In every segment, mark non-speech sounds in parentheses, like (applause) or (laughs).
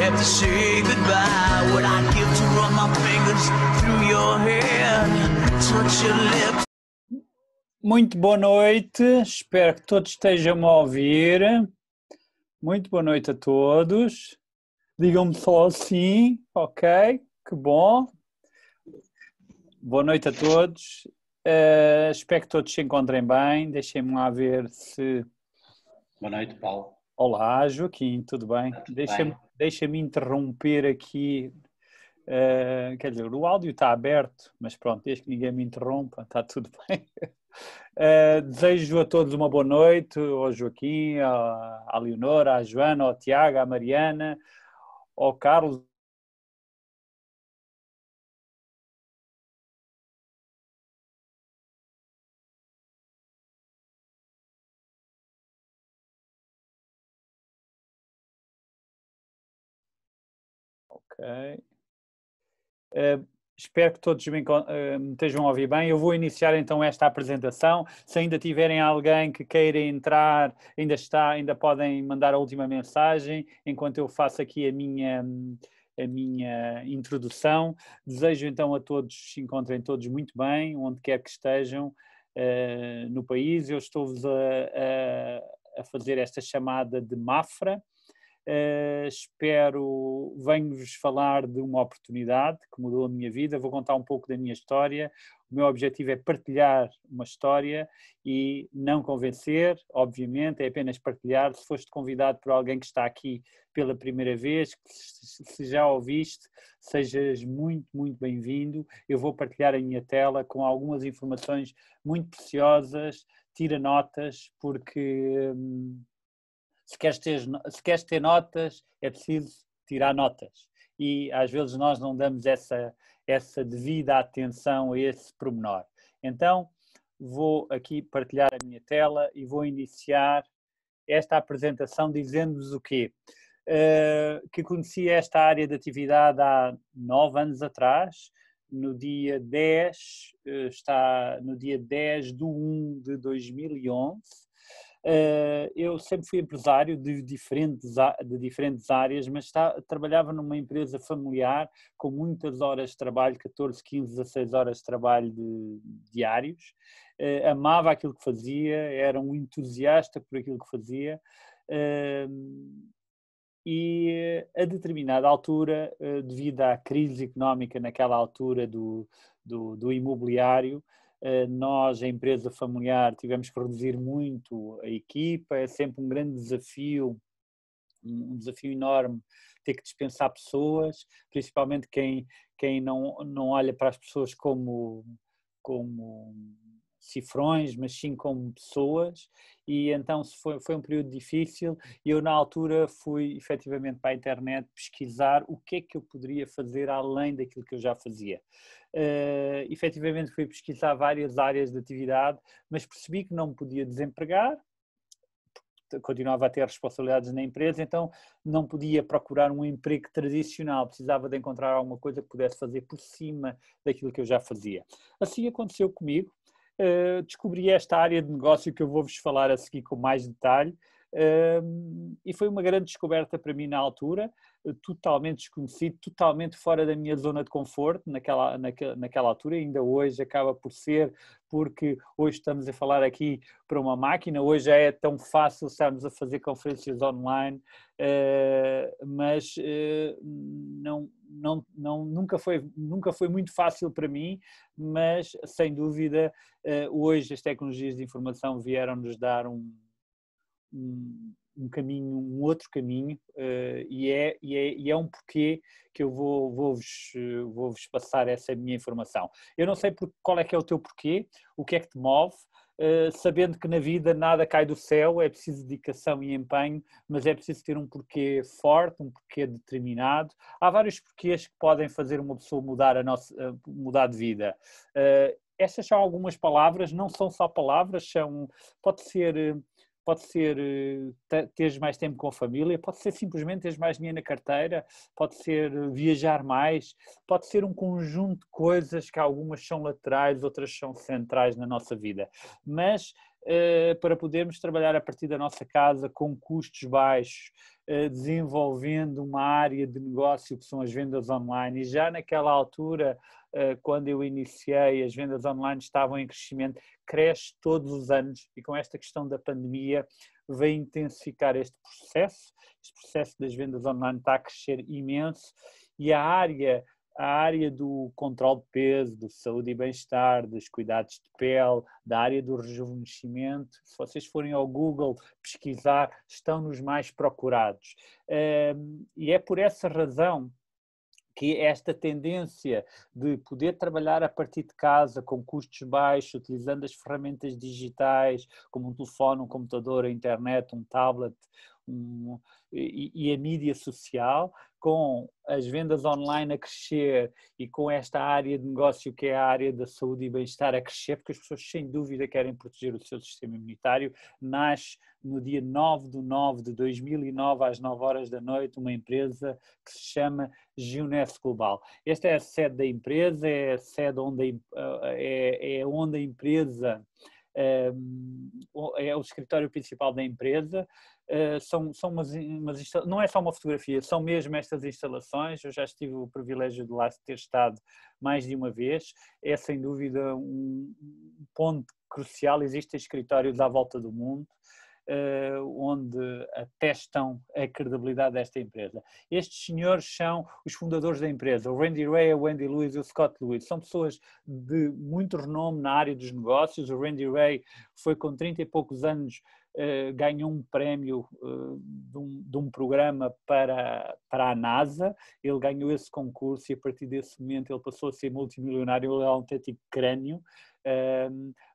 have to say goodbye. What I'd give to run my fingers through your hair, touch your lips. Muito boa noite, espero que todos estejam a ouvir. Muito boa noite a todos. Digam-me só sim, ok? Que bom. Boa noite a todos. Uh, espero que todos se encontrem bem. Deixem-me lá ver se. Boa noite, Paulo. Olá, Joaquim, tudo bem? Deixem... me Deixa-me interromper aqui. Uh, quer dizer, o áudio está aberto, mas pronto, desde que ninguém me interrompa, está tudo (laughs) bem. Uh, desejo a todos uma boa noite, ao Joaquim, à, à Leonora, à Joana, ao Tiago, à Mariana, ao Carlos, Eh, espero que todos me, eh, me estejam a ouvir bem. Eu vou iniciar então esta apresentação. Se ainda tiverem alguém que queira entrar, ainda está, ainda podem mandar a última mensagem enquanto eu faço aqui a minha a minha introdução. Desejo então a todos se encontrem todos muito bem, onde quer que estejam uh, no país. Eu estou-vos a, a, a fazer esta chamada de Mafra. Eh, espero, venho-vos falar de uma oportunidade que mudou a minha vida. Vou contar um pouco da minha história. O meu objetivo é partilhar uma história e não convencer, obviamente, é apenas partilhar. Se foste convidado por alguém que está aqui pela primeira vez, se já ouviste, sejas muito, muito bem-vindo. Eu vou partilhar a minha tela com algumas informações muito preciosas. Tira notas, porque. Hum, se queres ter, se queres ter notas, é preciso tirar notas. E às vezes nós não damos essa, essa devida atenção a esse pormenor. Então, vou aqui partilhar a minha tela e vou iniciar esta apresentação dizendo-vos o quê? Uh, que conheci esta área de atividade há nove anos atrás, no dia 10, uh, eh, está no dia 10 de 1 de 2011, eh, eu sempre fui empresário de diferentes, de diferentes áreas, mas está, trabalhava numa empresa familiar com muitas horas de trabalho, 14, 15, 16 horas de trabalho de, diários. Eh, amava aquilo que fazia, era um entusiasta por aquilo que fazia. Ehm, e eh, a determinada altura, devido à crise económica naquela altura do, do, do imobiliário, eh, nós, a empresa familiar, tivemos que reduzir muito a equipa, é sempre um grande desafio, um desafio enorme ter que dispensar pessoas, principalmente quem, quem não, não olha para as pessoas como, como cifrões, mas sim como pessoas, e então foi, foi um período difícil. E eu, na altura, fui efetivamente para a internet pesquisar o que é que eu poderia fazer além daquilo que eu já fazia. Uh, efetivamente, fui pesquisar várias áreas de atividade, mas percebi que não me podia desempregar, continuava a ter responsabilidades na empresa, então não podia procurar um emprego tradicional, precisava de encontrar alguma coisa que pudesse fazer por cima daquilo que eu já fazia. Assim aconteceu comigo. Eh, descobri esta área de negócio que eu vou-vos falar a seguir com mais detalhe, e foi uma grande descoberta para mim na altura, eh, totalmente desconhecido, totalmente fora da minha zona de conforto naquela, naquela, naquela altura, ainda hoje acaba por ser, porque hoje estamos a falar aqui para uma máquina, hoje é tão fácil estarmos a fazer conferências online, uh, mas uh, não, não, não, nunca, foi, nunca foi muito fácil para mim, mas sem dúvida uh, hoje as tecnologias de informação vieram-nos dar um um, um caminho, um outro caminho, uh, e, é, e, é, e é um porquê que eu vou, vou-vos eh, vou -vos passar essa minha informação. Eu não sei por, qual é que é o teu porquê, o que é que te move, uh, sabendo que na vida nada cai do céu, é preciso dedicação e empenho, mas é preciso ter um porquê forte, um porquê determinado. Há vários porquês que podem fazer uma pessoa mudar, a nossa, mudar de vida. Uh, estas são algumas palavras, não são só palavras, são, pode ser pode ser eh, teres mais tempo com a família, pode ser simplesmente teres mais dinheiro na carteira, pode ser eh, viajar mais, pode ser um conjunto de coisas que algumas são laterais, outras são centrais na nossa vida. Mas eh, para podermos trabalhar a partir da nossa casa com custos baixos, desenvolvendo uma área de negócio que são as vendas online, e já naquela altura eh, quando eu iniciei, as vendas online estavam em crescimento, cresce todos os anos e com esta questão da pandemia vem intensificar este processo. Este processo das vendas online está a crescer imenso e a área a área do controle de peso, do saúde e bem-estar, dos cuidados de pele, da área do rejuvenescimento. Se vocês forem ao Google pesquisar, estão nos mais procurados. Ehm, e é por essa razão que é esta tendência de poder trabalhar a partir de casa com custos baixos, utilizando as ferramentas digitais, como um telefone, um computador, a internet, um tablet, um, e, e, a mídia social, com as vendas online a crescer e com esta área de negócio que é a área da saúde e bem-estar a crescer, porque as pessoas sem dúvida querem proteger o seu sistema imunitário, nasce no dia 9 de 9 de 2009, às 9 horas da noite, uma empresa que se chama Giones Global. Esta é a sede da empresa, é a sede onde a, é, é onde a empresa hum, é o escritório principal da empresa, Uh, são, são umas, umas não é só uma fotografia, são mesmo estas instalações. Eu já estive o privilégio de lá ter estado mais de uma vez. É sem dúvida um ponto crucial. Existem escritórios à volta do mundo uh, onde atestam a credibilidade desta empresa. Estes senhores são os fundadores da empresa, o Randy Ray, o Andy Lewis e o Scott Lewis. São pessoas de muito renome na área dos negócios. O Randy Ray foi com 30 e poucos anos eh, ganhou um prémio eh, de um, de, um, programa para, para a NASA, ele ganhou esse concurso e a partir desse momento ele passou a ser multimilionário, ele é um autêntico crânio,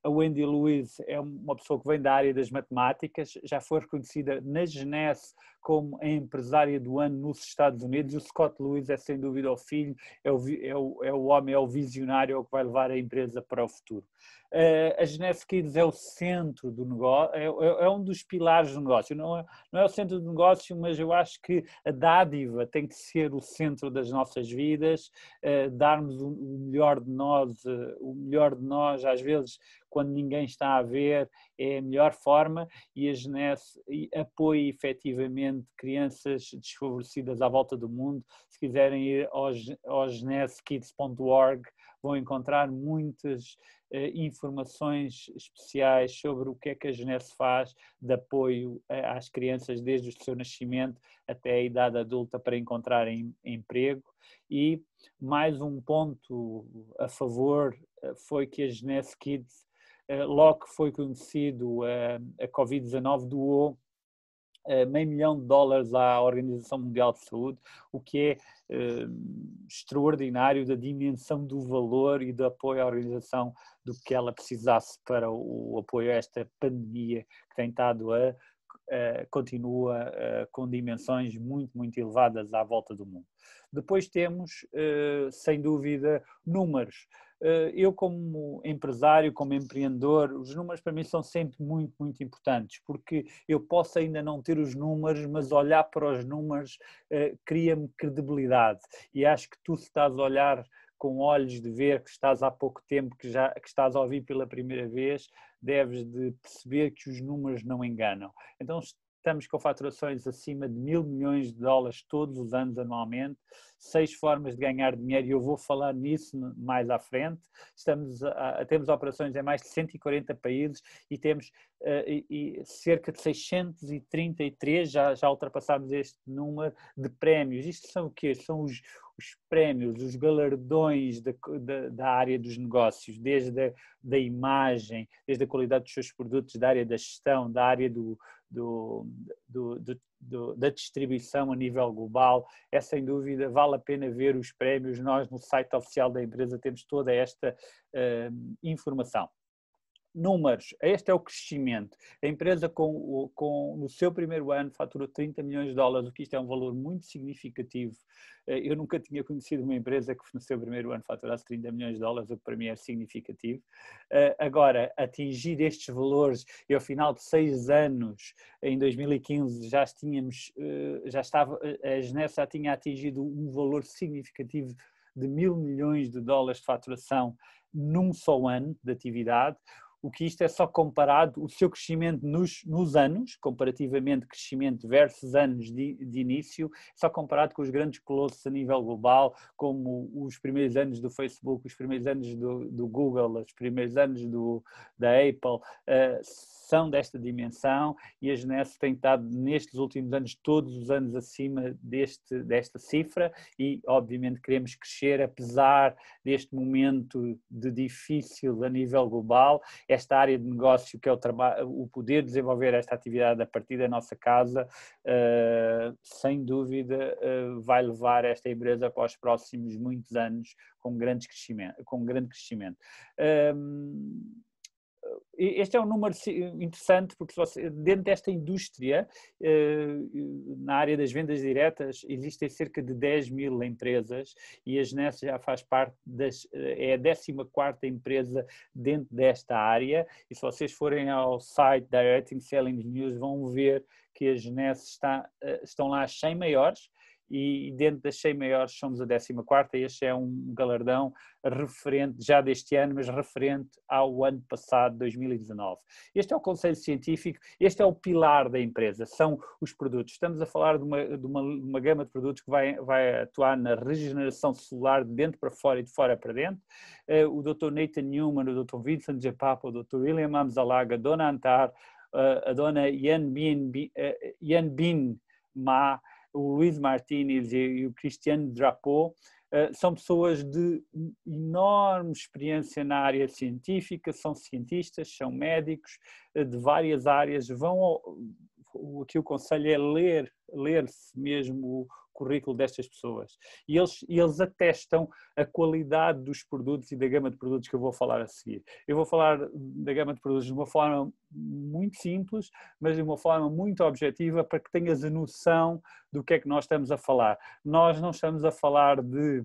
a Wendy Lewis é uma pessoa que vem da área das matemáticas, já foi reconhecida na Genesse como a empresária do ano nos Estados Unidos. O Scott Lewis é sem dúvida o filho, é o, é o, é o homem, é o visionário, é o que vai levar a empresa para o futuro. Uh, a Genesse Kids é o centro do negócio, é, é, é, um dos pilares do negócio. Não é, não é o centro do negócio, mas eu acho que a dádiva tem que ser o centro das nossas vidas, uh, darmos o, melhor de nós, uh, o melhor de nós nós, às vezes, quando ninguém está a ver, é a melhor forma e a Genes apoia efetivamente crianças desfavorecidas à volta do mundo. Se quiserem ir ao, GenesKids.org vão encontrar muitas eh, informações especiais sobre o que é que a Genes faz de apoio eh, às crianças desde o seu nascimento até a idade adulta para encontrarem emprego. E mais um ponto a favor foi que a Genese Kids, eh, logo que foi conhecido eh, a Covid-19, doou eh, meio milhão de dólares à Organização Mundial de Saúde, o que é extraordinário da dimensão do valor e do apoio à organização do que ela precisasse para o, apoio a esta pandemia que tem estado a, uh, continua uh, com dimensões muito, muito elevadas à volta do mundo. Depois temos, sem dúvida, números eh, eu como empresário, como empreendedor, os números para mim são sempre muito, muito importantes, porque eu posso ainda não ter os números, mas olhar para os números uh, cria-me credibilidade. E acho que tu se estás a olhar com olhos de ver que estás há pouco tempo, que, já, que estás a ouvir pela primeira vez, deves de perceber que os números não enganam. Então, estamos com faturações acima de mil milhões de dólares todos os anos anualmente, seis formas de ganhar dinheiro e eu vou falar nisso mais à frente. Estamos a, temos operações em mais de 140 países e temos uh, e, e cerca de 633, já, já ultrapassámos este número, de prémios. Isto são o quê? São os, os prémios, os galardões da, da, da, área dos negócios, desde a da imagem, desde a qualidade dos seus produtos, da área da gestão, da área do, do, do, do, da distribuição a nível global. É sem dúvida, vale a pena ver os prémios. Nós, no site oficial da empresa, temos toda esta uh, informação números, este é o crescimento. A empresa com, com, no seu primeiro ano fatura 30 milhões de dólares, o que isto é um valor muito significativo. Eh, eu nunca tinha conhecido uma empresa que no seu primeiro ano faturasse 30 milhões de dólares, o que para mim é significativo. Eh, agora, atingir estes valores e ao final de seis anos, em 2015, já tínhamos, eh, já estava, a Genef já tinha atingido um valor significativo de mil milhões de dólares de faturação num só ano de atividade, o que isto é só comparado, o seu crescimento nos, nos anos, comparativamente crescimento versus anos de, de, início, é só comparado com os grandes colossos a nível global, como os primeiros anos do Facebook, os primeiros anos do, do Google, os primeiros anos do, da Apple, uh, são desta dimensão e a Genesse tem estado nestes últimos anos, todos os anos acima deste, desta cifra e obviamente queremos crescer apesar deste momento de difícil a nível global, esta área de negócio que é o, o poder desenvolver esta atividade a partir da nossa casa, uh, sem dúvida uh, vai levar esta empresa para os próximos muitos anos com, grande crescimento, com grande crescimento. Ehm, este é um número interessante porque você, dentro desta indústria, eh, na área das vendas diretas, existem cerca de 10 mil empresas e a Genesse já faz parte das, eh, é a 14 empresa dentro desta área e se vocês forem ao site da Selling News vão ver que a Genesse está, eh, estão lá as 100 maiores e dentro das 100 maiores somos a 14 e este é um galardão referente, já deste ano, mas referente ao ano passado, 2019. Este é o conselho científico, este é o pilar da empresa, são os produtos. Estamos a falar de uma, de uma, uma gama de produtos que vai, vai atuar na regeneração celular de dentro para fora e de fora para dentro. Eh, o Dr. Nathan Newman, o Dr. Vincent Japapa, o Dr. William Amzalaga, a Dona Antar, eh, a Dona Yan Bin, eh, Yan Bin Ma, o Luiz Martínez e, o Cristiano Drapeau eh, são pessoas de enorme experiência na área científica, são cientistas, são médicos eh, de várias áreas, vão ao, o que eu conselho é ler, ler-se mesmo currículo destas pessoas. E eles, eles atestam a qualidade dos produtos e da gama de produtos que eu vou falar a seguir. Eu vou falar da gama de produtos de uma forma muito simples, mas de uma forma muito objetiva para que tenhas a noção do que é que nós estamos a falar. Nós não estamos a falar de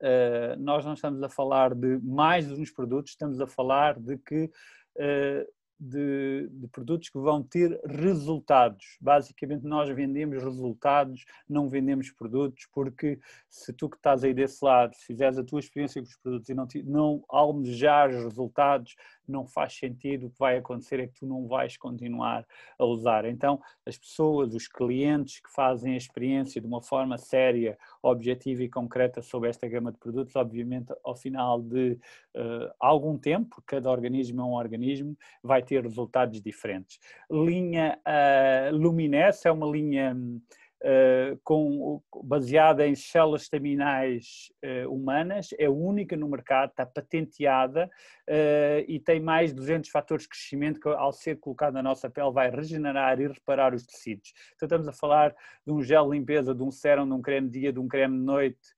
Uh, nós não estamos a falar de mais uns produtos, estamos a falar de que uh, de, de, produtos que vão ter resultados. Basicamente, nós vendemos resultados, não vendemos produtos, porque se tu que estás aí desse lado, se fizeres a tua experiência com os produtos e não, não almejares resultados, não faz sentido, o que vai acontecer é que tu não vais continuar a usar. Então, as pessoas, os clientes que fazem a experiência de uma forma séria, objetiva e concreta sobre esta gama de produtos, obviamente, ao final de uh, algum tempo, cada organismo é um organismo, vai ter resultados diferentes. Linha uh, é uma linha hum, eh, com, baseada em células estaminais eh, humanas, é única no mercado, está patenteada eh, e tem mais de 200 fatores de crescimento que, ao ser colocado na nossa pele, vai regenerar e reparar os tecidos. Então, estamos a falar de um gel de limpeza, de um sérum, de um creme de dia, de um creme de noite,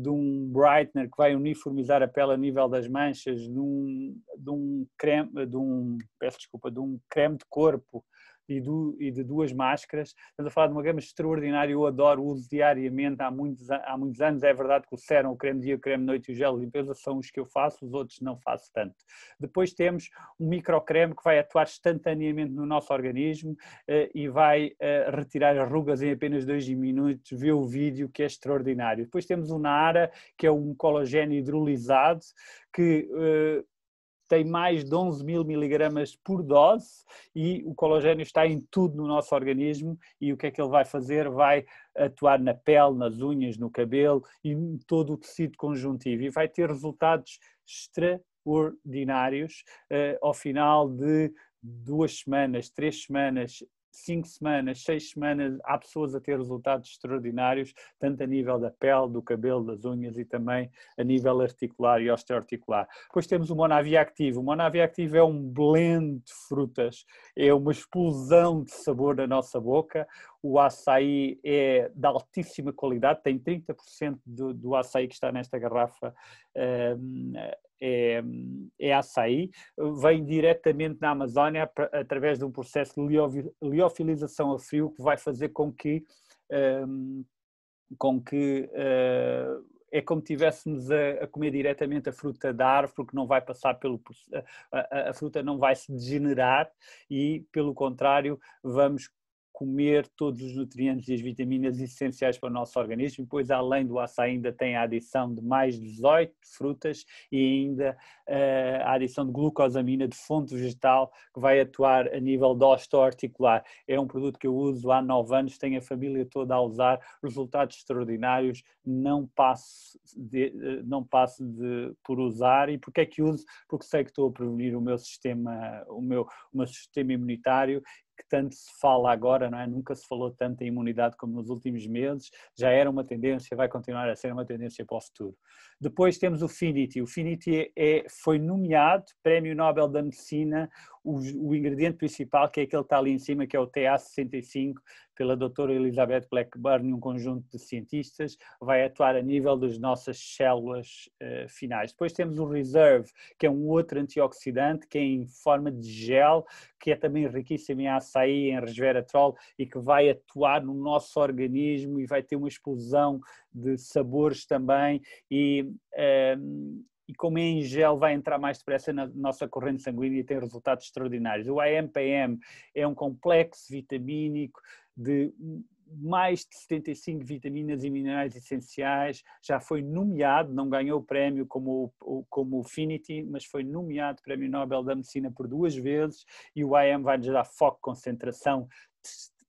de um brightener que vai uniformizar a pele a nível das manchas, de um, de um creme, de um, peço desculpa, de um creme de corpo e, do, e de duas máscaras. Estamos a falar de uma gama extraordinária, eu adoro, uso diariamente há muitos, há muitos anos. É verdade que o serum, o creme dia, o creme noite e o gel de limpeza são os que eu faço, os outros não faço tanto. Depois temos um microcreme que vai atuar instantaneamente no nosso organismo eh, e vai eh, retirar as rugas em apenas dois minutos. Vê o vídeo que é extraordinário. Depois temos o Nara, que é um colagênio hidrolisado que. Eh, tem mais de 11 mil miligramas por dose e o colagênio está em tudo no nosso organismo e o que é que ele vai fazer? Vai atuar na pele, nas unhas, no cabelo e em todo o tecido conjuntivo e vai ter resultados extraordinários eh, ao final de duas semanas, três semanas, cinco semanas, seis semanas, há pessoas a ter resultados extraordinários, tanto a nível da pele, do cabelo, das unhas e também a nível articular e osteoarticular. Depois temos o Monavia Activo. O Monavia Activo é um blend de frutas, é uma explosão de sabor na nossa boca. O açaí é de altíssima qualidade, tem 30% do, do açaí que está nesta garrafa. Hum, é, é açaí, vem diretamente da Amazónia através de um processo de liofilização a frio que vai fazer com que, um, com que uh, é como tivéssemos a, a, comer diretamente a fruta da árvore, porque não vai passar pelo a, a, a, fruta não vai se degenerar e, pelo contrário, vamos comer todos os nutrientes e as vitaminas essenciais para o nosso organismo, pois além do açaí ainda tem a adição de mais 18 frutas e ainda uh, a adição de glucosamina de fonte vegetal que vai atuar a nível do osteoarticular. É um produto que eu uso há 9 anos, tenho a família toda a usar, resultados extraordinários, não passo, de, eh, não passo de, por usar. E que é que uso? Porque sei que estou a prevenir o meu sistema, o meu, o meu sistema imunitário que tanto se fala agora, não é? Nunca se falou tanto em imunidade como nos últimos meses, já era uma tendência, vai continuar a ser uma tendência para o futuro. Depois temos o Finity. O Finity é, é, foi nomeado Prémio Nobel da Medicina o, o, ingrediente principal, que é aquele que está ali em cima, que é o TA65, pela doutora Elizabeth Blackburn e um conjunto de cientistas, vai atuar a nível das nossas células uh, finais. Depois temos o Reserve, que é um outro antioxidante, que é em forma de gel, que é também riquíssimo em açaí, em resveratrol, e que vai atuar no nosso organismo e vai ter uma explosão de sabores também e... Eh, e como é em gel vai entrar mais depressa na nossa corrente sanguínea e tem resultados extraordinários. O AMPM é um complexo vitamínico de mais de 75 vitaminas e minerais essenciais, já foi nomeado, não ganhou o prémio como, como o Finity, mas foi nomeado Prémio Nobel da Medicina por duas vezes e o IAM vai-nos dar foco, concentração,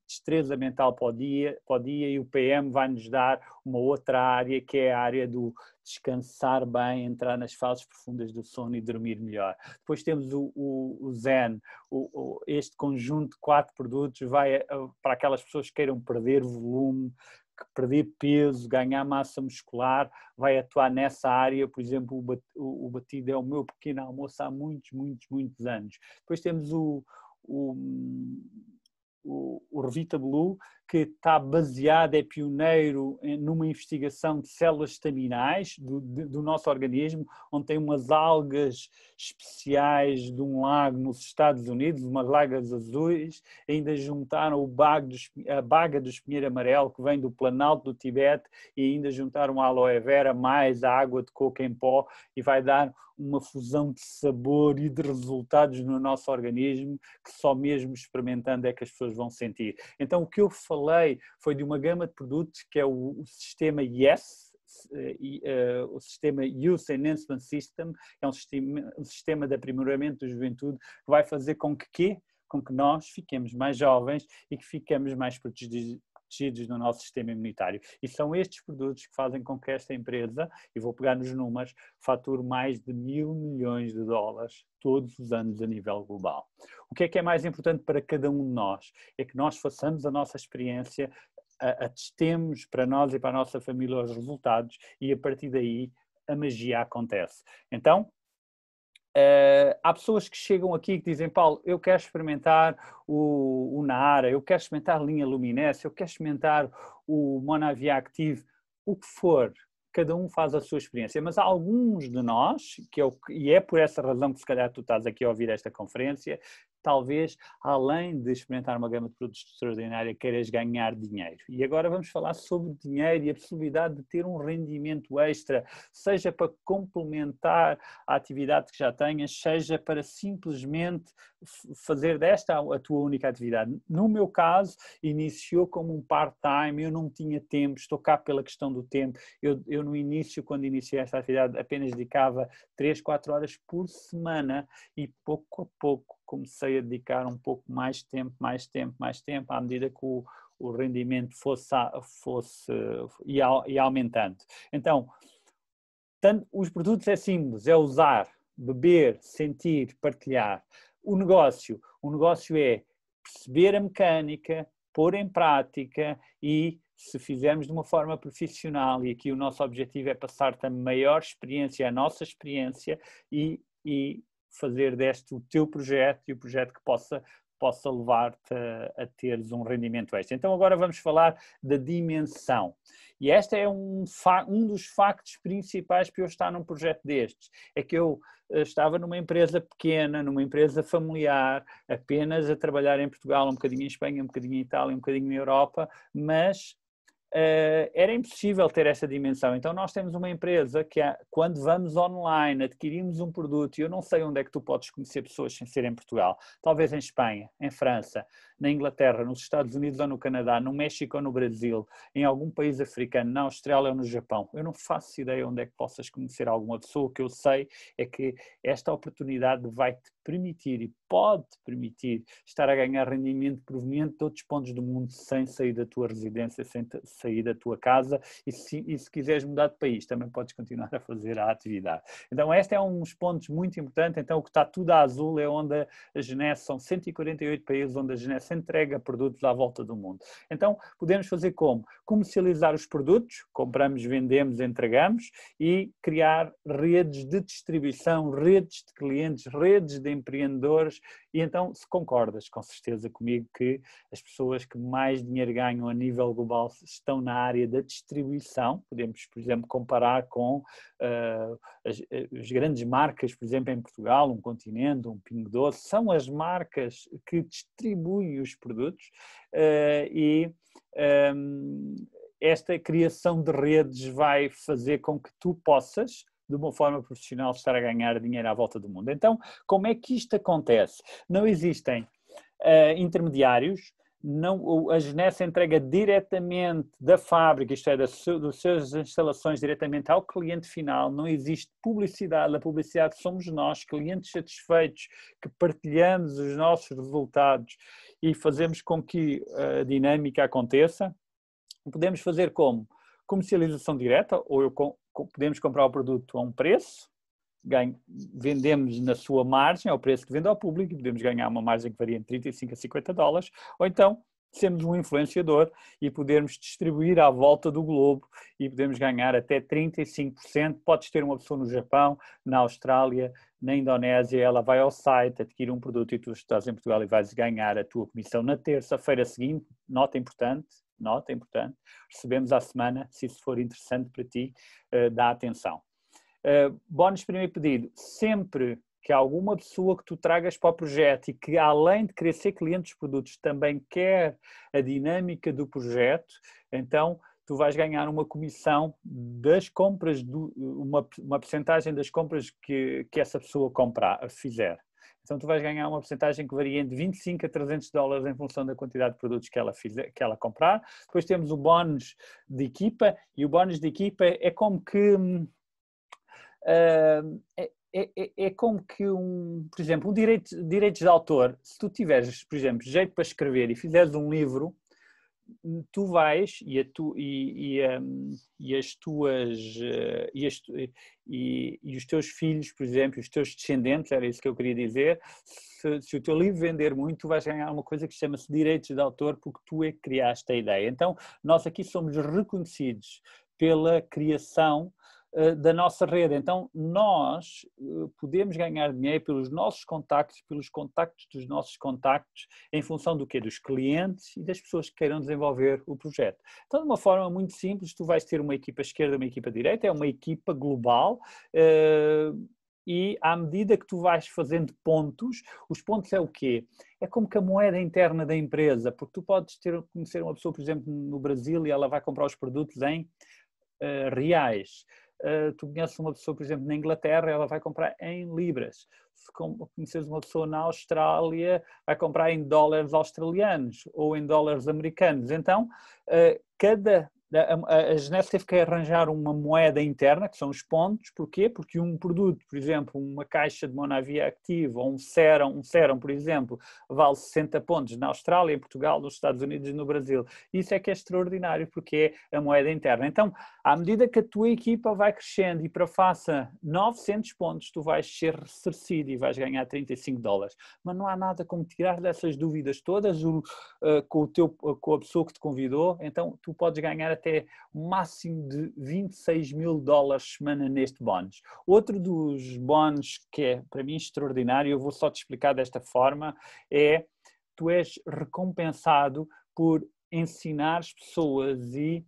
destreza mental para o dia, para o dia e o PM vai-nos dar uma outra área que é a área do descansar bem, entrar nas fases profundas do sono e dormir melhor. Depois temos o, o, o Zen, o, o, este conjunto de quatro produtos vai eh, para aquelas pessoas que queiram perder volume, perder peso, ganhar massa muscular, vai atuar nessa área. Por exemplo, o batido é o meu pequeno almoço há muitos, muitos, muitos anos. Depois temos o, o o, o Revita Blue que está baseado, é pioneiro eh, numa investigação de células estaminais do, do, nosso organismo, onde tem umas algas especiais de um lago nos Estados Unidos, umas lagas azuis, ainda juntaram o a baga do espinheiro amarelo, que vem do Planalto do Tibete, e ainda juntaram a aloe vera mais a água de coco em pó, e vai dar uma fusão de sabor e de resultados no nosso organismo, que só mesmo experimentando é que as pessoas vão sentir. Então, o que eu falo falei foi de uma gama de produtos que é o, o sistema YES, eh, eh, o sistema Youth Enhancement System, é um sistema, um sistema de aprimoramento da juventude que vai fazer com que com que nós fiquemos mais jovens e que fiquemos mais protegidos, protegidos no nosso sistema imunitário. E são estes produtos que fazem com que esta empresa, e vou pegar nos números, fature mais de mil milhões de dólares todos os anos a nível global. O que é que é mais importante para cada um de nós? É que nós façamos a nossa experiência, atestemos para nós e para a nossa família os resultados e a partir daí a magia acontece. Então, Uh, há pessoas que chegam aqui que dizem, Paulo, eu quero experimentar o, o Naara, eu quero experimentar a linha Luminense, eu quero experimentar o Monavia Active, o que for, cada um faz a sua experiência. Mas há alguns de nós, que é o, e é por essa razão que se calhar tu estás aqui a ouvir esta conferência, talvez, além de experimentar uma gama de produtos extraordinária, queiras ganhar dinheiro. E agora vamos falar sobre dinheiro e a possibilidade de ter um rendimento extra, seja para complementar a atividade que já tenhas, seja para simplesmente fazer desta a tua única atividade. No meu caso, iniciou como um part-time, eu não tinha tempo, estou cá pela questão do tempo. Eu, eu no início, quando iniciei esta atividade, apenas dedicava 3, 4 horas por semana e pouco a pouco comecei a dedicar um pouco mais tempo, mais tempo, mais tempo, à medida que o, o rendimento fosse, fosse ia, aumentando. Então, tanto, os produtos é simples, é usar, beber, sentir, partilhar. O negócio, o negócio é perceber a mecânica, pôr em prática e se fizermos de uma forma profissional, e aqui o nosso objetivo é passar a maior experiência, a nossa experiência, e, e fazer deste o teu projeto e o projeto que possa possa levar-te a, a, teres um rendimento extra. Então agora vamos falar da dimensão. E este é um, um dos factos principais para eu estar num projeto destes. É que eu eh, estava numa empresa pequena, numa empresa familiar, apenas a trabalhar em Portugal, um bocadinho em Espanha, um bocadinho em Itália, um bocadinho na Europa, mas eh, era impossível ter essa dimensão. Então, nós temos uma empresa que, ah, quando vamos online, adquirimos um produto, e eu não sei onde é que tu podes conhecer pessoas sem ser em Portugal, talvez em Espanha, em França, na Inglaterra, nos Estados Unidos ou no Canadá, no México ou no Brasil, em algum país africano, na Austrália ou no Japão. Eu não faço ideia onde é que possas conhecer alguma pessoa. O que eu sei é que esta oportunidade vai-te permitir e pode-te permitir estar a ganhar rendimento proveniente de outros pontos do mundo sem sair da tua residência, sem sair da tua casa e se, e se quiseres mudar de país também podes continuar a fazer a atividade. Então este é um dos pontos muito importantes, então o que está tudo a azul é onde a Genesse, são 148 países onde a Genesse entrega produtos à volta do mundo. Então, podemos fazer como? Comercializar os produtos, compramos, vendemos, entregamos e criar redes de distribuição, redes de clientes, redes de empreendedores. E então, se concordas com certeza comigo que as pessoas que mais dinheiro ganham a nível global estão na área da distribuição, podemos, por exemplo, comparar com uh, as, eh, as grandes marcas, por exemplo, em Portugal, um continente, um pingo doce, são as marcas que distribuem os produtos, uh, e um, ehm, esta criação de redes vai fazer com que tu possas, de uma forma profissional, estar a ganhar dinheiro à volta do mundo. Então, como é que isto acontece? Não existem uh, intermediários, não, a Genessa entrega diretamente da fábrica, isto é, das, das suas instalações diretamente ao cliente final, não existe publicidade, a publicidade somos nós, clientes satisfeitos, que partilhamos os nossos resultados e fazemos com que eh, a dinâmica aconteça. Podemos fazer como? Comercialização direta, ou eu, podemos comprar o produto a um preço, ganho, vendemos na sua margem, ao preço que vende ao público, e podemos ganhar uma margem que varia entre 35 a 50 dólares, ou então sermos um influenciador e podermos distribuir à volta do globo e podemos ganhar até 35%. Podes ter uma pessoa no Japão, na Austrália, na Indonésia, ela vai ao site, adquire um produto e tu estás em Portugal e vais ganhar a tua comissão na terça-feira seguinte. Nota importante, nota importante. Recebemos à semana, se isso for interessante para ti, eh, dá atenção. Uh, bónus primeiro pedido, sempre que alguma pessoa que tu tragas para o projeto e que além de querer ser cliente dos produtos também quer a dinâmica do projeto, então tu vais ganhar uma comissão das compras, do, uma, uma percentagem das compras que, que essa pessoa comprar, fizer. Então tu vais ganhar uma porcentagem que varia entre 25 a 300 dólares em função da quantidade de produtos que ela, fizer, que ela comprar. Depois temos o bónus de equipa e o bónus de equipa é como que hum, ah, é, é, é como que um, por exemplo, um direito, direitos de autor, se tu tiveres, por exemplo, jeito para escrever e fizeres um livro, tu vais e, tu, e, e, um, ah, e as tuas ah, e, as e, os teus filhos, por exemplo, os teus descendentes, era isso que eu queria dizer, se, se o teu livro vender muito, tu vais ganhar uma coisa que chama-se direitos de autor, porque tu é que criaste a ideia. Então, nós aqui somos reconhecidos pela criação eh, da nossa rede. Então, nós eh, podemos ganhar dinheiro pelos nossos contactos, pelos contactos dos nossos contactos, em função do quê? Dos clientes e das pessoas que queiram desenvolver o projeto. Então, de uma forma muito simples, tu vais ter uma equipa esquerda, uma equipa direita, é uma equipa global. Eh, e à medida que tu vais fazendo pontos, os pontos é o quê? é como que a moeda interna da empresa, porque tu podes ter, conhecer uma pessoa, por exemplo, no Brasil e ela vai comprar os produtos em uh, reais. Ah, tu conheces uma pessoa, por exemplo, na Inglaterra, ela vai comprar em libras. Se conheces uma pessoa na Austrália, vai comprar em dólares australianos ou em dólares americanos. Então, ah, cada é, é, é, a, a teve que arranjar uma moeda interna, que são os pontos, porquê? Porque um produto, por exemplo, uma caixa de Monavia Activa ou um Serum, um Serum, por exemplo, vale 60 pontos na Austrália, em Portugal, nos Estados Unidos e no Brasil. Isso é que é extraordinário, porque é a moeda interna. Então, à medida que a tua equipa vai crescendo e para faça 900 pontos, tu vais ser ressarcido e vais ganhar 35 dólares. Mas não há nada como tirar dessas dúvidas todas o, uh, com, o teu, uh, com a pessoa que te convidou, então tu podes ganhar até um máximo de 26 mil dólares semana neste bónus. Outro dos bónus que é para mim extraordinário, eu vou só te explicar desta forma, é tu és recompensado por ensinar as pessoas e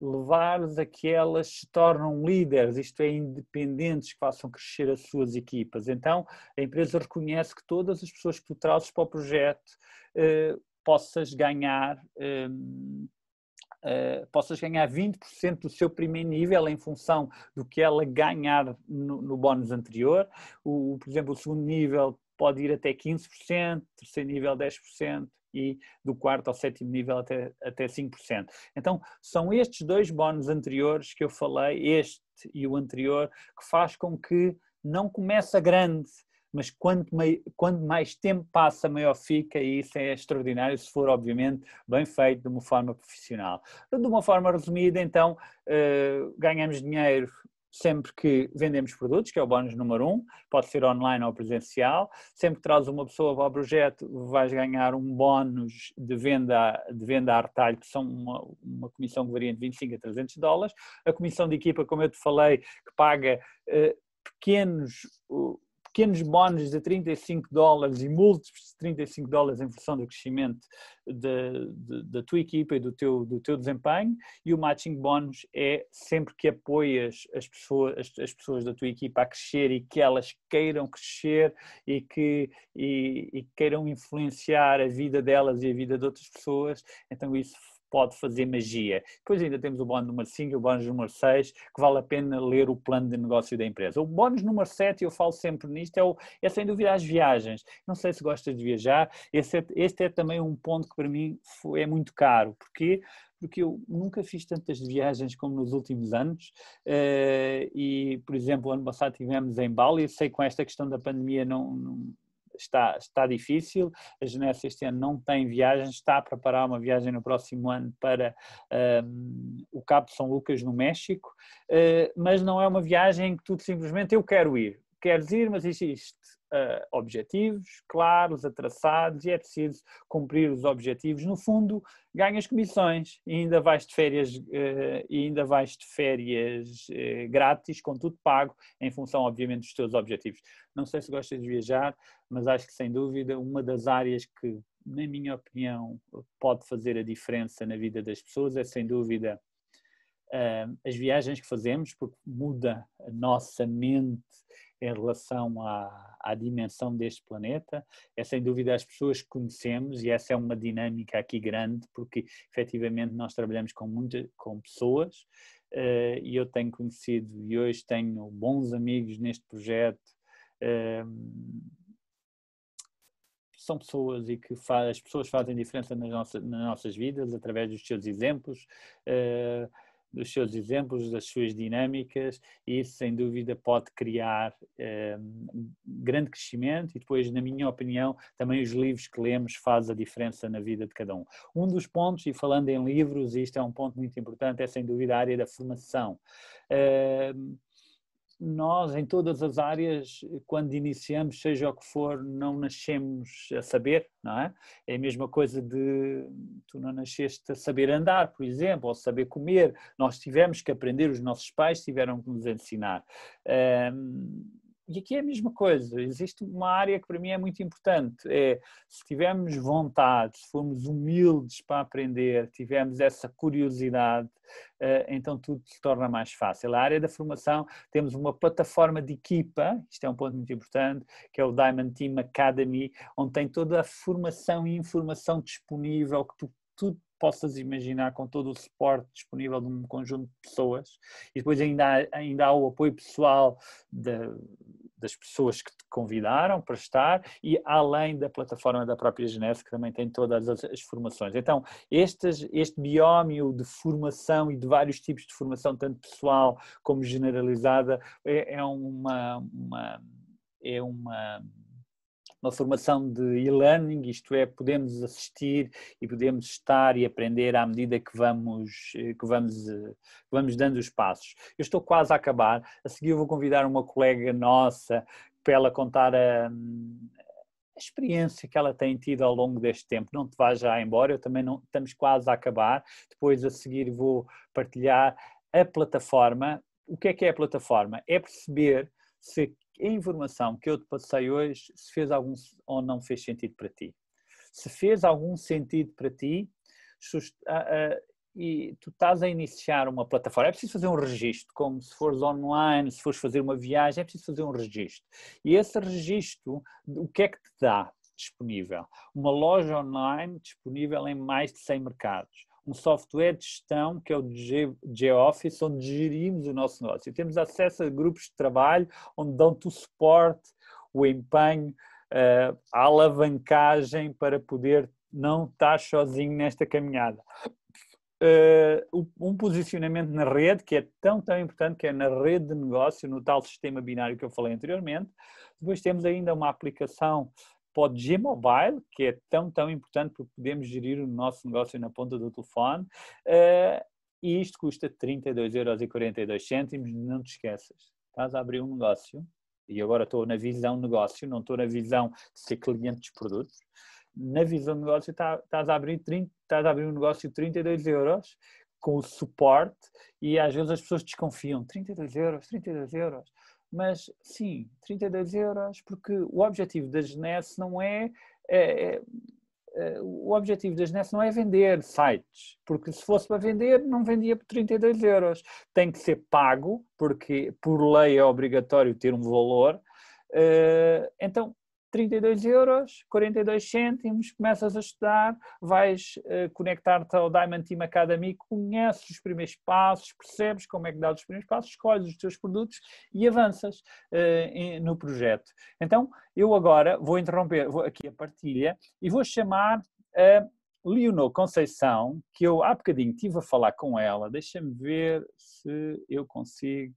levar-los a que elas se tornam líderes, isto é, independentes, que façam crescer as suas equipas. Então, a empresa reconhece que todas as pessoas que tu trazes para o projeto eh, possas ganhar eh, eh, possas ganhar 20% do seu primeiro nível em função do que ela ganhar no, no bónus anterior. O, por exemplo, o segundo nível pode ir até 15%, terceiro nível 10% e do quarto ao sétimo nível até, até 5%. Então, são estes dois bónus anteriores que eu falei, este e o anterior, que faz com que não começa grande, mas quanto, mei, quanto mais tempo passa, maior fica, e isso é extraordinário se for, obviamente, bem feito de uma forma profissional. De uma forma resumida, então, eh, ganhamos dinheiro sempre que vendemos produtos, que é o bónus número um, pode ser online ou presencial. Sempre que traz uma pessoa para o projeto, vais ganhar um bónus de venda, de venda a retalho, que são uma, uma comissão que varia de 25 a 300 dólares. A comissão de equipa, como eu te falei, que paga eh, pequenos pequenos bónus de 35 dólares e múltiplos de 35 dólares em função do crescimento da tua equipa e do teu, do teu desempenho, e o matching bónus é sempre que apoias as pessoas, as, as, pessoas da tua equipa a crescer e que elas queiram crescer e que e, e queiram influenciar a vida delas e a vida de outras pessoas, então isso pode fazer magia. Depois ainda temos o bónus número 5 e o bónus número 6, que vale a pena ler o plano de negócio da empresa. O bónus número 7, eu falo sempre nisto, é, o, é sem dúvida as viagens. Não sei se gostas de viajar, este é, este é também um ponto que para mim foi, é muito caro. porque porque eu nunca fiz tantas viagens como nos últimos anos eh, e, por exemplo, o ano passado tivemos em Bali, eu sei que com esta questão da pandemia não, está, está difícil. A Genésia este ano não tem viagens está a preparar uma viagem no próximo ano para um, o Cabo São Lucas, no México, uh, mas não é uma viagem que tudo simplesmente eu quero ir queres ir, mas existe uh, objetivos claros, atraçados, e é preciso cumprir os objetivos. No fundo, ganhas comissões e ainda vais de férias, uh, ainda vais de férias uh, grátis, com tudo pago, em função, obviamente, dos teus objetivos. Não sei se gostas de viajar, mas acho que, sem dúvida, uma das áreas que, na minha opinião, pode fazer a diferença na vida das pessoas é, sem dúvida, as viagens que fazemos, porque muda a nossa mente em relação à, à, dimensão deste planeta é sem dúvida as pessoas que conhecemos e essa é uma dinâmica aqui grande porque efetivamente nós trabalhamos com, muita, com pessoas uh, e eu tenho conhecido e hoje tenho bons amigos neste projeto ehm, são pessoas e que faz, as pessoas fazem diferença nas, nas nossas vidas através dos seus exemplos uh, dos seus exemplos, das suas dinâmicas, e isso sem dúvida pode criar um, ehm, grande crescimento. E depois, na minha opinião, também os livros que lemos fazem a diferença na vida de cada um. Um dos pontos, e falando em livros, e isto é um ponto muito importante, é sem dúvida a área da formação. Um, ehm, nós, em todas as áreas, quando iniciamos, seja o que for, não nascemos a saber, não é? É a mesma coisa de tu não nasceste a saber andar, por exemplo, ou saber comer. Nós tivemos que aprender, os nossos pais tiveram que nos ensinar. Um, e aqui é a mesma coisa, existe uma área que para mim é muito importante, é se tivermos vontade, se formos humildes para aprender, tivermos essa curiosidade, eh, então tudo se torna mais fácil. A área da formação, temos uma plataforma de equipa, isto é um ponto muito importante, que é o Diamond Team Academy, onde tem toda a formação e informação disponível que tu, tu possas imaginar, com todo o suporte disponível de um conjunto de pessoas, e depois ainda há, ainda há o apoio pessoal de, das pessoas que te convidaram para estar, e além da plataforma da própria Genese, que também tem todas as, as formações. Então, estes, este biómio de formação e de vários tipos de formação, tanto pessoal como generalizada, é, é uma, uma. é uma uma formação de e-learning, isto é, podemos assistir e podemos estar e aprender à medida que vamos, eh, que vamos, eh, que vamos dando os passos. Eu estou quase a acabar, a seguir vou convidar uma colega nossa para ela contar a, a experiência que ela tem tido ao longo deste tempo. Não te vá já embora, eu também não, estamos quase a acabar. Depois a seguir vou partilhar a plataforma. O que é que é a plataforma? É perceber se a informação que eu te passei hoje, se fez algum ou não fez sentido para ti. Se fez algum sentido para ti, ah, ah, e tu estás a iniciar uma plataforma, é preciso fazer um registro, como se fores online, se fores fazer uma viagem, é preciso fazer um registro. E esse registro, o que é que te dá disponível? Uma loja online disponível em mais de 100 mercados um software de gestão que é o GeoOffice, onde gerimos o nosso negócio. E temos acesso a grupos de trabalho onde dão-te o suporte, o empenho, eh, a alavancagem para poder não estar sozinho nesta caminhada. Uh, um posicionamento na rede, que é tão, tão importante, que é na rede de negócio, no tal sistema binário que eu falei anteriormente. Depois temos ainda uma aplicação para o G-Mobile, que é tão, tão importante porque podemos gerir o nosso negócio na ponta do telefone. Uh, e isto custa euros. não te esqueças. Estás a abrir um negócio, e agora estou na visão negócio, não estou na visão ser cliente dos produtos. Na visão negócio tá, estás a abrir, 30, estás a abrir um negócio de 32 euros com o suporte e às vezes as pessoas desconfiam. 32 euros, 32 euros mas sim, 32 euros, porque o objetivo da GNES não é, é, é, é, o objetivo da GNES não é vender sites, porque se fosse para vender, não vendia por 32 euros. Tem que ser pago, porque por lei é obrigatório ter um valor. Eh, então, 32 euros, 42 cêntimos, começas a estudar, vais uh, conectar-te ao Diamond Team Academy, conheces os primeiros passos, percebes como é que dá os primeiros passos, escolhes os teus produtos e avanças uh, em, no projeto. Então, eu agora vou interromper vou aqui a partilha e vou chamar a Leonor Conceição, que eu há bocadinho estive a falar com ela, deixa-me ver se eu consigo...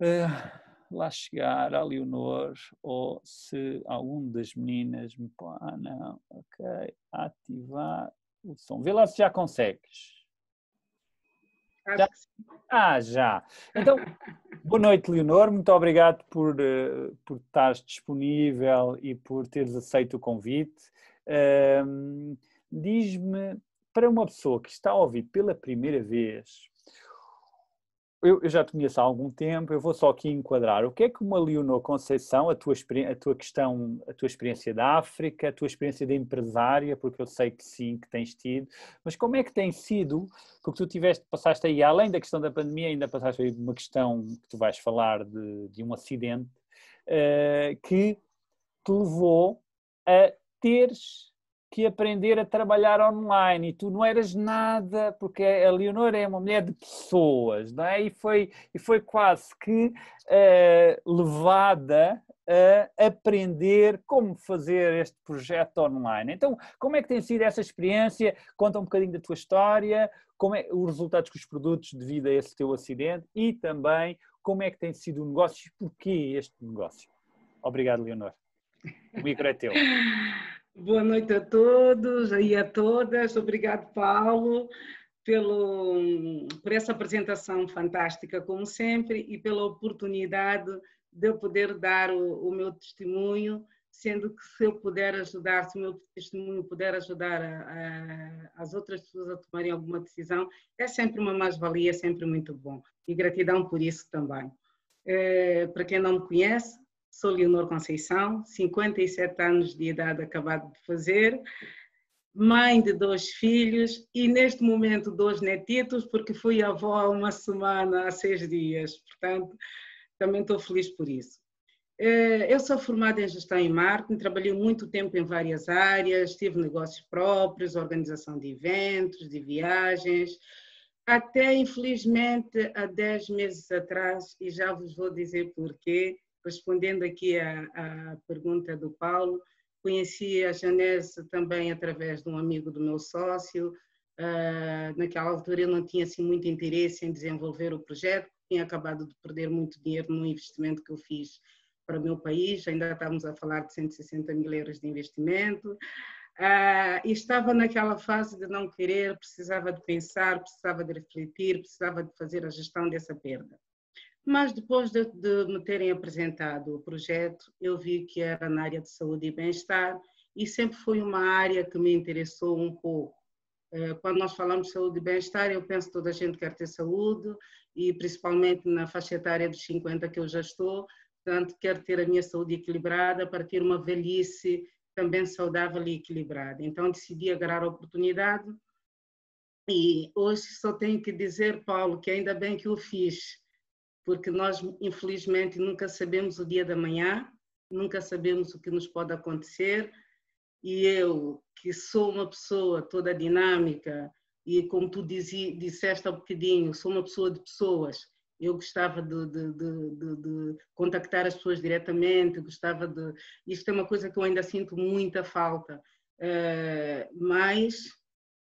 Uh lá chegar a Leonor ou se algum das meninas me Ah, não, ok. Ativar o som. Vê lá se já consegues. Já? Ah, já. Então, (laughs) boa noite, Leonor. Muito obrigado por, eh, por estar disponível e por teres aceito o convite. Um, Diz-me, para uma pessoa que está a ouvir pela primeira vez, eu, eu, já te conheço há algum tempo, eu vou só aqui enquadrar. O que é que uma Leonor Conceição, a tua, a tua questão, a tua experiência da África, a tua experiência de empresária, porque eu sei que sim, que tens tido, mas como é que tem sido? que tu tiveste, passaste aí, além da questão da pandemia, ainda passaste aí uma questão que tu vais falar de, de um acidente, uh, que te levou a teres que aprender a trabalhar online e tu não eras nada, porque a Leonor é uma mulher de pessoas, não é? E foi, e foi quase que uh, levada a aprender como fazer este projeto online. Então, como é que tem sido essa experiência? Conta um bocadinho da tua história, como é os resultados que os produtos devido a esse teu acidente e também como é que tem sido o negócio e porquê este negócio. Obrigado, Leonor. O micro é teu. (laughs) Boa noite a todos e a todas. Obrigado, Paulo, pelo, por essa apresentação fantástica, como sempre, e pela oportunidade de eu poder dar o, o meu testemunho, sendo que se eu puder ajudar, se o meu testemunho puder ajudar a, a, as outras pessoas a tomarem alguma decisão, é sempre uma mais-valia, é sempre muito bom. E gratidão por isso também. É, para quem não me conhece, Sou Leonor Conceição, 57 anos de idade acabado de fazer, mãe de dois filhos e neste momento dois netitos, porque fui avó há uma semana, há seis dias, portanto também estou feliz por isso. Eh, eu sou formada em gestão e marketing, trabalhei muito tempo em várias áreas, tive negócios próprios, organização de eventos, de viagens, até infelizmente há 10 meses atrás, e já vos vou dizer porquê, respondendo aqui à pergunta do Paulo, conheci a Janese também através de um amigo do meu sócio. Uh, naquela altura eu não tinha assim muito interesse em desenvolver o projeto, tinha acabado de perder muito dinheiro no investimento que eu fiz para o meu país, ainda estávamos a falar de 160 mil euros de investimento. Uh, e estava naquela fase de não querer, precisava de pensar, precisava de refletir, precisava de fazer a gestão dessa perda. Mas depois de, de me terem apresentado o projeto, eu vi que era na área de saúde e bem-estar e sempre foi uma área que me interessou um pouco. Eh, quando nós falamos de saúde e bem-estar, eu penso que toda a gente quer ter saúde e principalmente na faixa etária dos 50 que eu já estou, portanto, quero ter a minha saúde equilibrada para ter uma velhice também saudável e equilibrada. Então, decidi agarrar a oportunidade e hoje só tenho que dizer, Paulo, que ainda bem que o fiz, porque nós, infelizmente, nunca sabemos o dia da manhã, nunca sabemos o que nos pode acontecer. E eu, que sou uma pessoa toda dinâmica, e como tu dizi, disseste há um bocadinho, sou uma pessoa de pessoas. Eu gostava de, de, de, de, contactar as pessoas diretamente, gostava de. Isto é uma coisa que eu ainda sinto muita falta. Uh, mas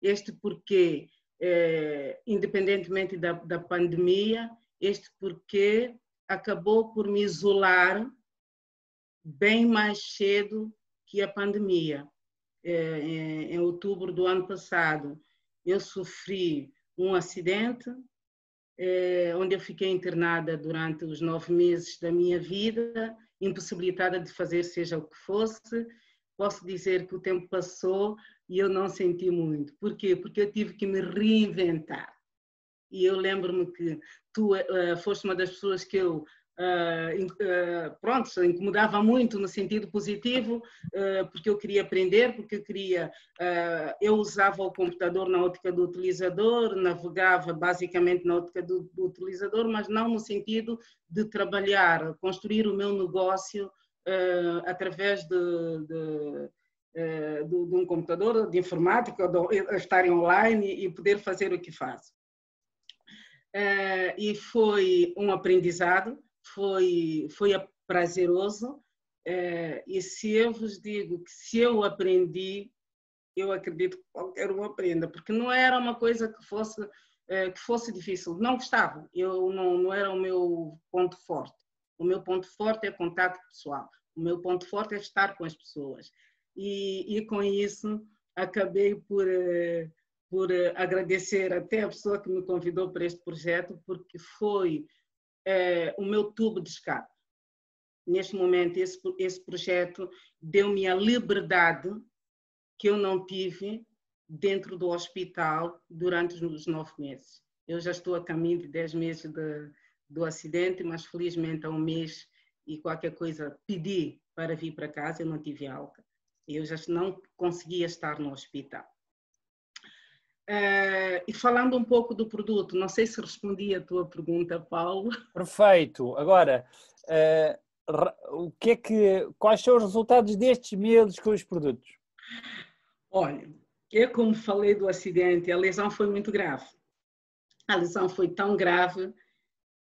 este porquê, uh, independentemente da, da pandemia, este porquê acabou por me isolar bem mais cedo que a pandemia. É, é, em outubro do ano passado, eu sofri um acidente, é, onde eu fiquei internada durante os nove meses da minha vida, impossibilitada de fazer seja o que fosse. Posso dizer que o tempo passou e eu não senti muito. Por quê? Porque eu tive que me reinventar. E eu lembro-me que tu uh, foste uma das pessoas que eu Uh, uh, pronto, incomodava muito no sentido positivo, uh, porque eu queria aprender, porque eu queria. eu usava o computador na ótica do utilizador, navegava basicamente na ótica do, do utilizador, mas não no sentido de trabalhar, construir o meu negócio através de, de de, de, um computador de informática, de, estar online e poder fazer o que faço. Eh, e foi um aprendizado, foi, foi prazeroso. Eh, e se eu vos digo que se eu aprendi, eu acredito que qualquer um aprenda, porque não era uma coisa que fosse, eh, que fosse difícil. Não gostava, eu não, não era o meu ponto forte. O meu ponto forte é contato pessoal, o meu ponto forte é estar com as pessoas. E, e com isso acabei por. Uh, por eh, agradecer até a pessoa que me convidou para este projeto, porque foi é, o meu tubo de escape. Neste momento, esse, esse projeto deu-me a liberdade que eu não tive dentro do hospital durante os nove meses. Eu já estou a caminho de dez meses de, do acidente, mas felizmente há um mês e qualquer coisa pedi para vir para casa, eu não tive alta. Eu já não conseguia estar no hospital. Uh, e falando um pouco do produto, não sei se respondi a tua pergunta, Paulo. (laughs) Perfeito. Agora, uh, o que é que, quais são os resultados destes medos com os produtos? Olha, eu como falei do acidente, a lesão foi muito grave. A lesão foi tão grave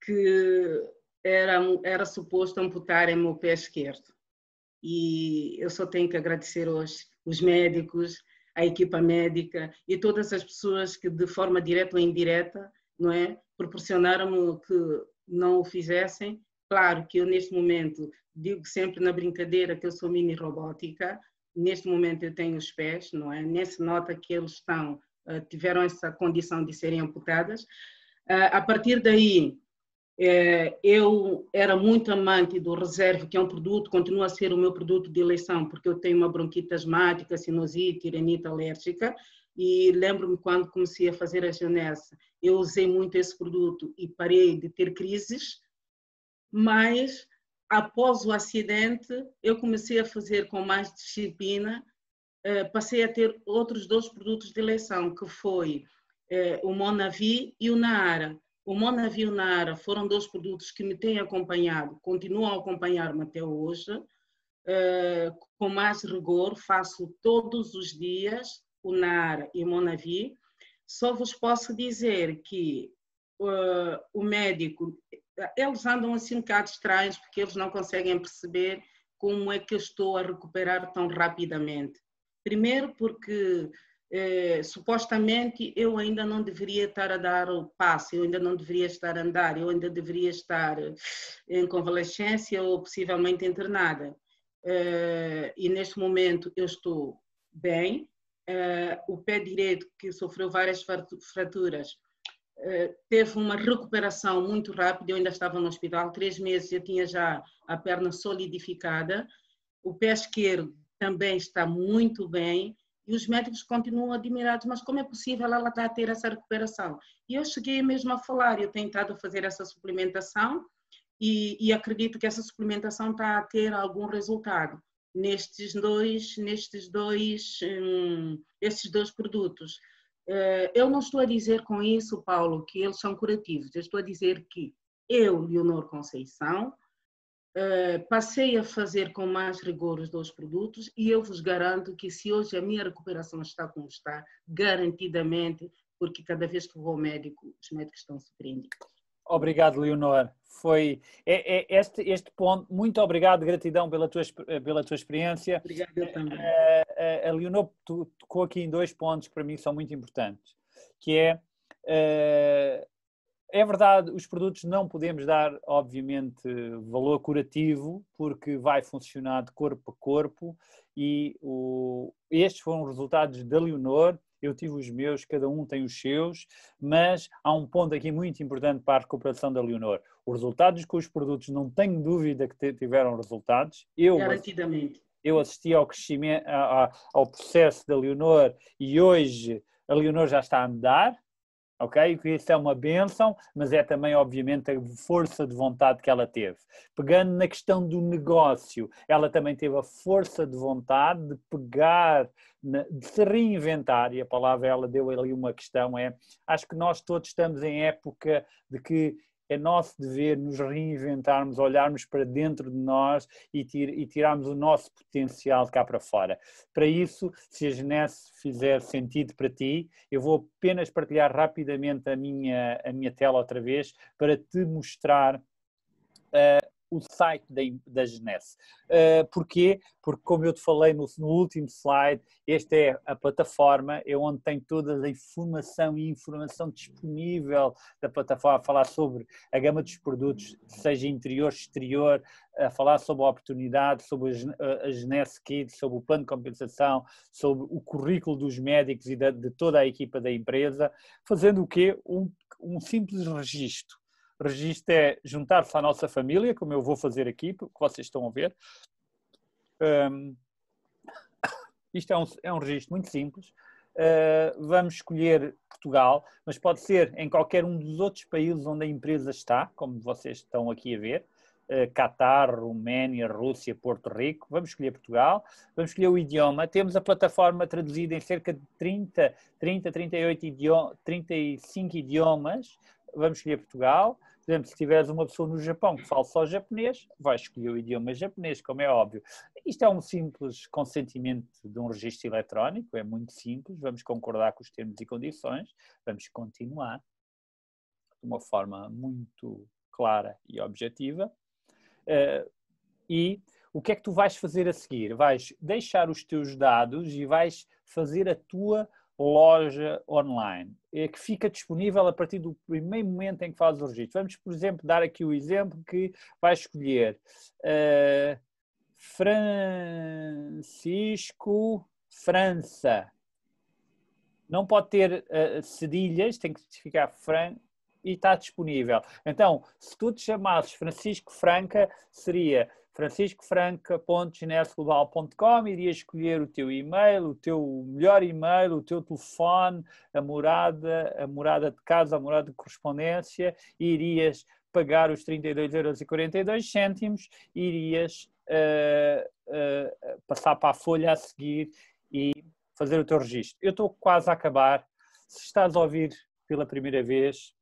que era, era suposto amputarem meu pé esquerdo. E eu só tenho que agradecer hoje os médicos, a equipa médica e todas as pessoas que de forma direta ou indireta, não é, proporcionaram que não o fizessem. Claro que eu neste momento digo sempre na brincadeira que eu sou mini robótica. Neste momento eu tenho os pés, não é? Nessa nota que eles estão eh, tiveram essa condição de serem amputadas. Ah, a partir daí eh, eu era muito amante do Reserve, que é um produto, continua a ser o meu produto de eleição, porque eu tenho uma bronquite asmática, sinusite, renite alérgica, e lembro-me quando comecei a fazer a genese, eu usei muito esse produto e parei de ter crises, mas após o acidente, eu comecei a fazer com mais disciplina, eh, passei a ter outros dois produtos de eleição, que foi eh, o Monavi e o Naara o o Nara foram dois produtos que me têm acompanhado, continuam a acompanhar-me até hoje. Uh, com mais rigor, faço todos os dias o Nara e o Monavi. Só vos posso dizer que uh, o médico, eles andam assim um bocado estranhos porque eles não conseguem perceber como é que eu estou a recuperar tão rapidamente. Primeiro porque eh, supostamente eu ainda não deveria estar a dar o passo, eu ainda não deveria estar a andar, eu ainda deveria estar eh, em convalescência ou possivelmente internada. Eh, e neste momento eu estou bem, eh, o pé direito que sofreu várias fraturas eh, teve uma recuperação muito rápida, eu ainda estava no hospital, três meses eu tinha já a perna solidificada, o pé esquerdo também está muito bem, e os médicos continuam admirados, mas como é possível ela estar tá a ter essa recuperação? E eu cheguei mesmo a falar, eu tenho estado a fazer essa suplementação e, e acredito que essa suplementação está a ter algum resultado nestes dois, nestes dois, hum, estes dois produtos. Eh, eu não estou a dizer com isso, Paulo, que eles são curativos. Eu estou a dizer que eu, Leonor Conceição, Uh, passei a fazer com mais rigor os dois produtos e eu vos garanto que se hoje a minha recuperação está como está, garantidamente, porque cada vez que vou ao médico, os médicos estão surpreendidos. Obrigado, Leonor. Foi é, é este, este ponto. Muito obrigado, gratidão pela tua, eh, pela tua experiência. Obrigado eu também. Eh, a Leonor tocou aqui em dois pontos que para mim são muito importantes, que é é verdade, os produtos não podemos dar, obviamente, valor curativo, porque vai funcionar de corpo a corpo e o... estes foram os resultados da Leonor. Eu tive os meus, cada um tem os seus, mas há um ponto aqui muito importante para a recuperação da Leonor. Os resultados com os produtos, não tenho dúvida que tiveram resultados. Eu, Garantidamente. Eu assisti ao crescimento, ao processo da Leonor e hoje a Leonor já está a andar, ok? Isso é uma benção, mas é também, obviamente, a força de vontade que ela teve. Pegando na questão do negócio, ela também teve a força de vontade de pegar, de se reinventar, e a palavra ela deu ali uma questão, é, acho que nós todos estamos em época de que é nosso dever nos reinventarmos, olharmos para dentro de nós e, tir, e tirarmos o nosso potencial cá para fora. Para isso, se a Genesse fizer sentido para ti, eu vou apenas partilhar rapidamente a minha, a minha tela outra vez para te mostrar. Uh, o site da, da Genesse. Uh, porquê? Porque, como eu te falei no, no, último slide, esta é a plataforma é onde tem toda a informação e informação disponível da plataforma, a falar sobre a gama dos produtos, seja interior, exterior, a falar sobre a oportunidade, sobre a, a Genesse Kids, sobre o plano de compensação, sobre o currículo dos médicos e da, de toda a equipa da empresa, fazendo o quê? Um, um simples registro registro é juntar-se à nossa família, como eu vou fazer aqui, que vocês estão a ver. Um, (coughs) isto é um, é um registro muito simples. Uh, vamos escolher Portugal, mas pode ser em qualquer um dos outros países onde a empresa está, como vocês estão aqui a ver. Ah, Catar, Roménia, Rússia, Porto Rico. Vamos escolher Portugal, vamos escolher o idioma. Temos a plataforma traduzida em cerca de 30, 30 38 idioma, 35 idiomas. Vamos escolher Portugal. Por exemplo, se tiveres uma pessoa no Japão que fala só japonês, vais escolher o idioma japonês, como é óbvio. Isto é um simples consentimento de um registro eletrónico, é muito simples, vamos concordar com os termos e condições, vamos continuar de uma forma muito clara e objetiva. Eh, e o que é que tu vais fazer a seguir? Vais deixar os teus dados e vais fazer a tua loja online, é que fica disponível a partir do primeiro momento em que faz o registro. Vamos, por exemplo, dar aqui o exemplo que vai escolher uh, Francisco França. Não pode ter uh, cedilhas, tem que ficar Fran e está disponível. Então, se tu te chamasses Francisco Franca, seria franciscofranca.genersglobal.com, irias escolher o teu e-mail, o teu melhor e-mail, o teu telefone, a morada, a morada de casa, a morada de correspondência, e irias pagar os 32,42 euros, irias uh, uh, passar para a folha a seguir e fazer o teu registro. Eu estou quase a acabar. Se estás a ouvir pela primeira vez,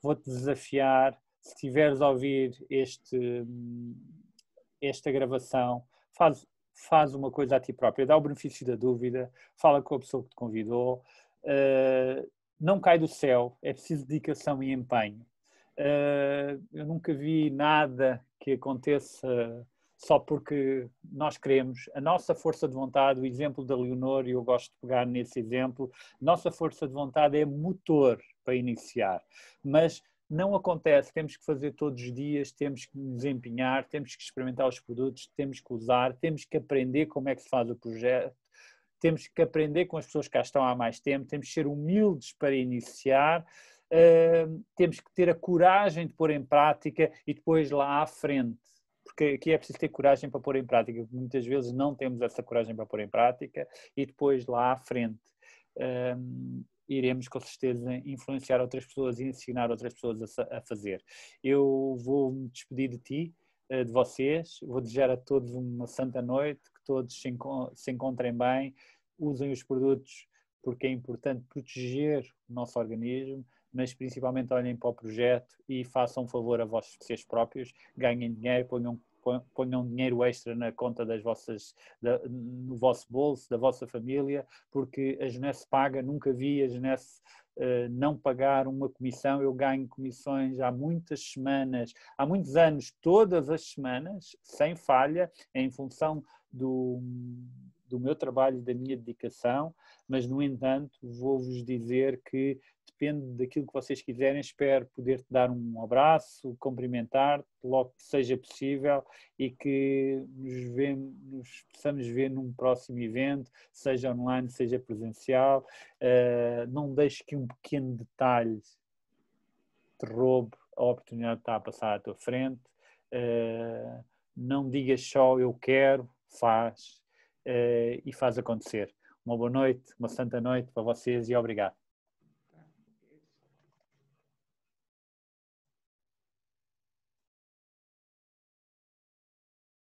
vou-te desafiar, se tiveres a ouvir este hum, esta gravação, faz, faz uma coisa a ti própria, dá o benefício da dúvida, fala com a pessoa que te convidou, uh, não cai do céu, é preciso dedicação e empenho. Uh, eu nunca vi nada que aconteça só porque nós queremos. A nossa força de vontade, o exemplo da Leonor, e eu gosto de pegar nesse exemplo, nossa força de vontade é motor para iniciar, mas não acontece, temos que fazer todos os dias, temos que nos empenhar, temos que experimentar os produtos, temos que usar, temos que aprender como é que se faz o projeto, temos que aprender com as pessoas que cá estão há mais tempo, temos que ser humildes para iniciar, uh, temos que ter a coragem de pôr em prática e depois lá à frente. Porque aqui é preciso ter coragem para pôr em prática, muitas vezes não temos essa coragem para pôr em prática e depois lá à frente um, iremos com certeza influenciar outras pessoas e ensinar outras pessoas a, a fazer. Eu vou me despedir de ti, eh, de vocês, vou desejar a todos uma santa noite, que todos se, se encontrem bem, usem os produtos porque é importante proteger o nosso organismo, mas principalmente olhem para o projeto e façam um favor a vocês próprios, ganhem dinheiro, ponham ponham dinheiro extra na conta das vossas, da, no vosso bolso, da vossa família, porque a Genesse paga, nunca vi a Genesse uh, não pagar uma comissão, eu ganho comissões há muitas semanas, há muitos anos, todas as semanas, sem falha, em função do, do meu trabalho, da minha dedicação, mas no entanto vou-vos dizer que depende daquilo que vocês quiserem. Espero poder-te dar um abraço, cumprimentar-te logo que seja possível e que nos, vemos, nos possamos ver num próximo evento, seja online, seja presencial. Uh, não deixe que um pequeno detalhe te roube a oportunidade que está a passar à tua frente. Uh, não digas só eu quero, faz uh, e faz acontecer. Uma boa noite, uma santa noite para vocês e obrigado.